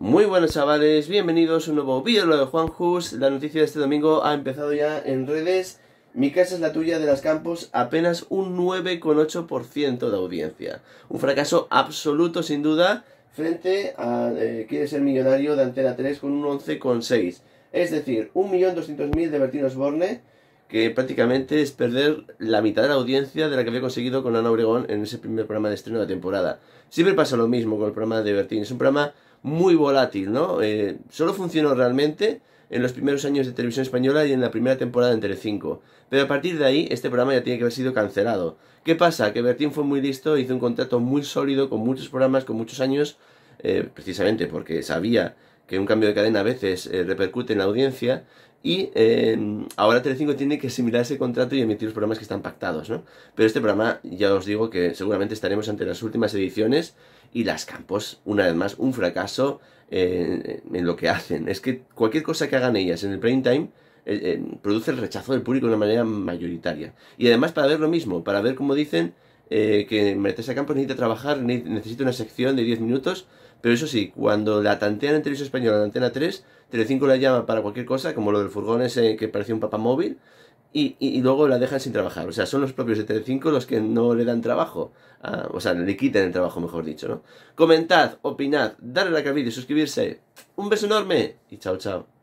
Muy buenos chavales, bienvenidos a un nuevo vídeo de Juan Jus. La noticia de este domingo ha empezado ya en redes. Mi casa es la tuya de las campos, apenas un 9,8% de audiencia. Un fracaso absoluto sin duda frente a Quieres eh, Quiere ser millonario de Antena 3 con un 11,6. Es decir, 1.200.000 de Bertín Osborne, que prácticamente es perder la mitad de la audiencia de la que había conseguido con Ana Obregón en ese primer programa de estreno de la temporada. Siempre pasa lo mismo con el programa de Bertín. Es un programa muy volátil, ¿no? Eh, solo funcionó realmente en los primeros años de televisión española y en la primera temporada entre Telecinco. Pero a partir de ahí, este programa ya tiene que haber sido cancelado. ¿Qué pasa? Que Bertín fue muy listo, hizo un contrato muy sólido, con muchos programas, con muchos años, eh, precisamente porque sabía que un cambio de cadena a veces eh, repercute en la audiencia y em, ahora Telecinco tiene que asimilar ese contrato y emitir los programas que están pactados, ¿no? Pero este programa, ya os digo que seguramente estaremos ante las últimas ediciones y las Campos, una vez más, un fracaso eh, en lo que hacen. Es que cualquier cosa que hagan ellas en el prime time eh, produce el rechazo del público de una manera mayoritaria. Y además para ver lo mismo, para ver, como dicen, eh, que a campo, necesita trabajar, necesita una sección de 10 minutos, pero eso sí, cuando la tantean en Televisión Española, la antena 3, Telecinco la llama para cualquier cosa, como lo del furgón ese que parecía un papá móvil y, luego la dejan sin trabajar. O sea, son los propios de Telecinco los que no le dan trabajo. o sea, le quitan el trabajo, mejor dicho, ¿no? Comentad, opinad, darle a la cabida y suscribirse. Un beso enorme y chao, chao.